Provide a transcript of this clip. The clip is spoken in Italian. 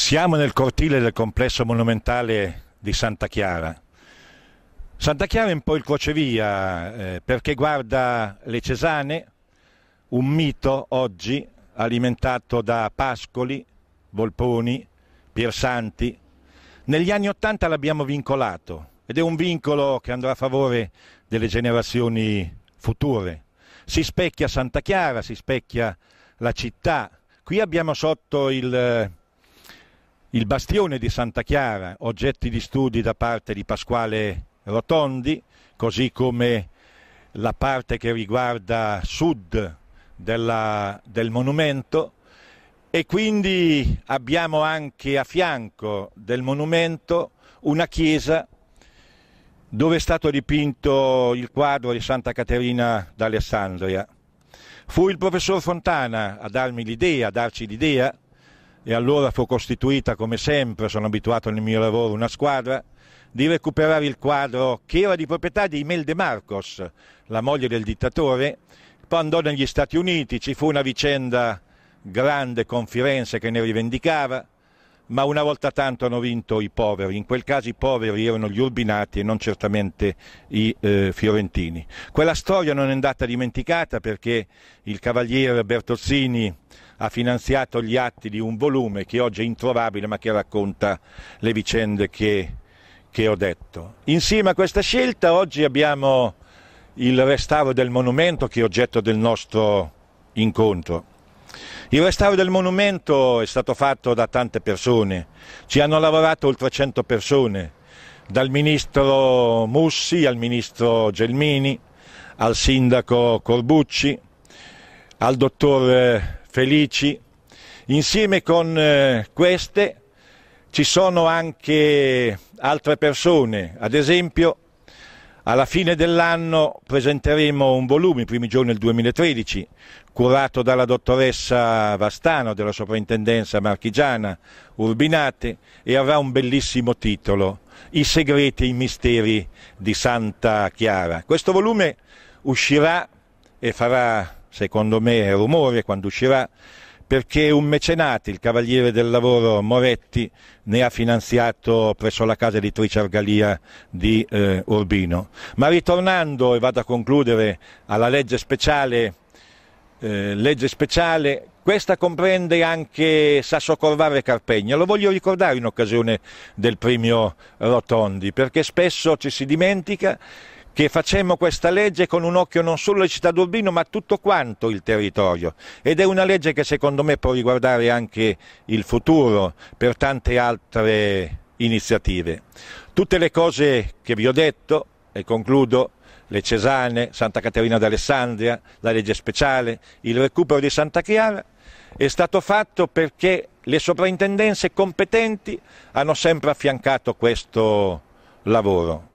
Siamo nel cortile del complesso monumentale di Santa Chiara. Santa Chiara è un po' il crocevia eh, perché guarda le Cesane, un mito oggi alimentato da Pascoli, Volponi, Piersanti. Negli anni Ottanta l'abbiamo vincolato ed è un vincolo che andrà a favore delle generazioni future. Si specchia Santa Chiara, si specchia la città. Qui abbiamo sotto il eh, il bastione di Santa Chiara, oggetti di studi da parte di Pasquale Rotondi, così come la parte che riguarda sud della, del monumento e quindi abbiamo anche a fianco del monumento una chiesa dove è stato dipinto il quadro di Santa Caterina d'Alessandria. Fu il professor Fontana a darmi l'idea, a darci l'idea e allora fu costituita, come sempre sono abituato nel mio lavoro, una squadra di recuperare il quadro che era di proprietà di Imelde Marcos, la moglie del dittatore, poi andò negli Stati Uniti, ci fu una vicenda grande con Firenze che ne rivendicava, ma una volta tanto hanno vinto i poveri, in quel caso i poveri erano gli urbinati e non certamente i eh, fiorentini. Quella storia non è andata dimenticata perché il cavaliere Bertozzini ha finanziato gli atti di un volume che oggi è introvabile ma che racconta le vicende che, che ho detto. Insieme a questa scelta oggi abbiamo il restauro del monumento che è oggetto del nostro incontro. Il restauro del monumento è stato fatto da tante persone, ci hanno lavorato oltre 100 persone, dal ministro Mussi al ministro Gelmini, al sindaco Corbucci, al dottor felici. Insieme con eh, queste ci sono anche altre persone, ad esempio alla fine dell'anno presenteremo un volume, i primi giorni del 2013, curato dalla dottoressa Vastano della soprintendenza marchigiana Urbinate e avrà un bellissimo titolo, I segreti e i misteri di Santa Chiara. Questo volume uscirà e farà secondo me è rumore quando uscirà, perché un mecenate, il cavaliere del lavoro Moretti, ne ha finanziato presso la casa editrice Argalia di eh, Urbino. Ma ritornando, e vado a concludere, alla legge speciale, eh, legge speciale questa comprende anche Sasso Sassocorvaro e Carpegna. Lo voglio ricordare in occasione del premio Rotondi, perché spesso ci si dimentica che facemmo questa legge con un occhio non solo alla città d'Urbino ma a tutto quanto il territorio ed è una legge che secondo me può riguardare anche il futuro per tante altre iniziative. Tutte le cose che vi ho detto e concludo le Cesane, Santa Caterina d'Alessandria, la legge speciale, il recupero di Santa Chiara, è stato fatto perché le sovrintendenze competenti hanno sempre affiancato questo lavoro.